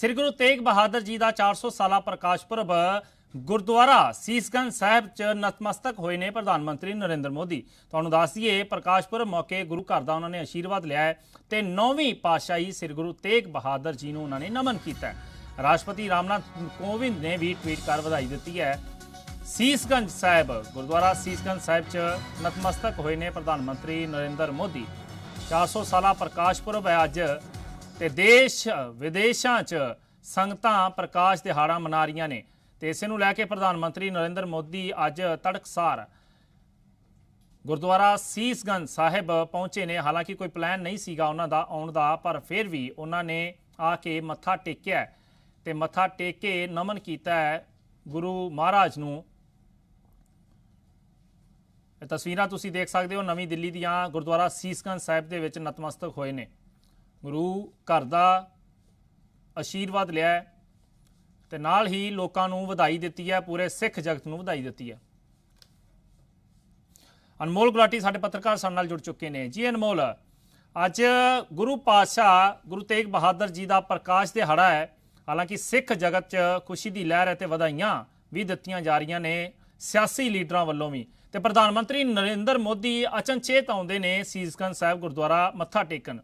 ਸ੍ਰੀ ਗੁਰੂ ਤੇਗ ਬਹਾਦਰ ਜੀ ਦਾ 400 ਸਾਲਾ ਪ੍ਰਕਾਸ਼ ਪੁਰਬ ਗੁਰਦੁਆਰਾ ਸੀਸਗੰਜ ਸਾਹਿਬ 'ਚ ਨਤਮਸਤਕ ਹੋਏ ਨੇ ਪ੍ਰਧਾਨ ਮੰਤਰੀ ਨਰਿੰਦਰ ਮੋਦੀ ਤੁਹਾਨੂੰ ਦੱਸ ਦਈਏ ਪੁਰਬ ਮੌਕੇ ਗੁਰੂ ਘਰ ਦਾ ਉਹਨਾਂ ਨੇ ਅਸ਼ੀਰਵਾਦ ਲਿਆ ਤੇ ਨੌਵੀਂ ਪਾਸ਼ਾਹੀ ਸ੍ਰੀ ਗੁਰੂ ਤੇਗ ਬਹਾਦਰ ਜੀ ਨੂੰ ਉਹਨਾਂ ਨੇ ਨਮਨ ਕੀਤਾ ਰਾਸ਼ਟਰਪਤੀ ਰਾਮਨਾਥ ਕੋਵਿੰਦ ਨੇ ਵੀ ਟਵੀਟ ਕਰ ਵਧਾਈ ਦਿੱਤੀ ਹੈ ਸੀਸਗੰਜ ਸਾਹਿਬ ਗੁਰਦੁਆਰਾ ਸੀਸਗੰਜ ਸਾਹਿਬ 'ਚ ਨਤਮਸਤਕ ਹੋਏ ਨੇ ਪ੍ਰਧਾਨ ਮੰਤਰੀ ਨਰਿੰਦਰ ਮੋਦੀ 400 ਸਾਲਾ ਪ੍ਰਕਾਸ਼ ਪੁਰਬ ਹੈ ਅੱਜ ਤੇ ਦੇਸ਼ ਵਿਦੇਸ਼ਾਂ 'ਚ ਸੰਗਤਾਂ ਪ੍ਰਕਾਸ਼ ਦਿਹਾੜਾ ਮਨਾ ਰਹੀਆਂ ਨੇ ਤੇ ਇਸੇ ਨੂੰ ਲੈ ਕੇ ਪ੍ਰਧਾਨ ਮੰਤਰੀ ਨਰਿੰਦਰ ਮੋਦੀ ਅੱਜ ਤੜਕਸਾਰ ਗੁਰਦੁਆਰਾ ਸੀਸਗੰਜ ਸਾਹਿਬ ਪਹੁੰਚੇ ਨੇ ਹਾਲਾਂਕਿ ਕੋਈ ਪਲਾਨ ਨਹੀਂ ਸੀਗਾ ਉਹਨਾਂ ਦਾ ਆਉਣ ਦਾ ਪਰ ਫਿਰ ਵੀ ਉਹਨਾਂ ਨੇ ਆ ਕੇ ਮੱਥਾ ਟੇਕਿਆ ਤੇ ਮੱਥਾ ਟੇਕ ਕੇ ਨਮਨ ਕੀਤਾ ਹੈ ਗੁਰੂ ਮਹਾਰਾਜ ਨੂੰ ਇਹ ਤਸਵੀਰਾਂ ਤੁਸੀਂ ਦੇਖ ਸਕਦੇ ਹੋ ਨਵੀਂ ਦਿੱਲੀ ਦੀਆਂ ਗੁਰਦੁਆਰਾ ਸੀਸਗੰਜ ਸਾਹਿਬ ਦੇ ਵਿੱਚ ਨਤਮਸਤਕ ਹੋਏ ਨੇ ਗੁਰੂ ਘਰ ਦਾ ਆਸ਼ੀਰਵਾਦ ਲਿਆ ਤੇ ਨਾਲ ਹੀ ਲੋਕਾਂ ਨੂੰ ਵਧਾਈ ਦਿੱਤੀ ਹੈ ਪੂਰੇ ਸਿੱਖ ਜਗਤ ਨੂੰ ਵਧਾਈ ਦਿੱਤੀ ਹੈ ਅਨਮੋਲ ਗੁਲਾਟੀ ਸਾਡੇ ਪੱਤਰਕਾਰ ਸਾਡੇ ਨਾਲ ਜੁੜ ਚੁੱਕੇ ਨੇ ਜੀ ਅਨਮੋਲ ਅੱਜ ਗੁਰੂ ਪਾਤਸ਼ਾਹ ਗੁਰੂ ਤੇਗ ਬਹਾਦਰ ਜੀ ਦਾ ਪ੍ਰਕਾਸ਼ ਦਿਹਾੜਾ ਹੈ ਹਾਲਾਂਕਿ ਸਿੱਖ ਜਗਤ 'ਚ ਖੁਸ਼ੀ ਦੀ ਲਹਿਰ ਹੈ ਤੇ ਵਧਾਈਆਂ ਵੀ ਦਿੱਤੀਆਂ ਜਾ ਰਹੀਆਂ ਨੇ ਸਿਆਸੀ ਲੀਡਰਾਂ ਵੱਲੋਂ ਵੀ ਤੇ ਪ੍ਰਧਾਨ ਮੰਤਰੀ ਨਰਿੰਦਰ ਮੋਦੀ ਅਚਨਚੇਤ ਆਉਂਦੇ ਨੇ ਸੀਸਗੰਜ ਸਾਹਿਬ ਗੁਰਦੁਆਰਾ ਮੱਥਾ ਟੇਕਣ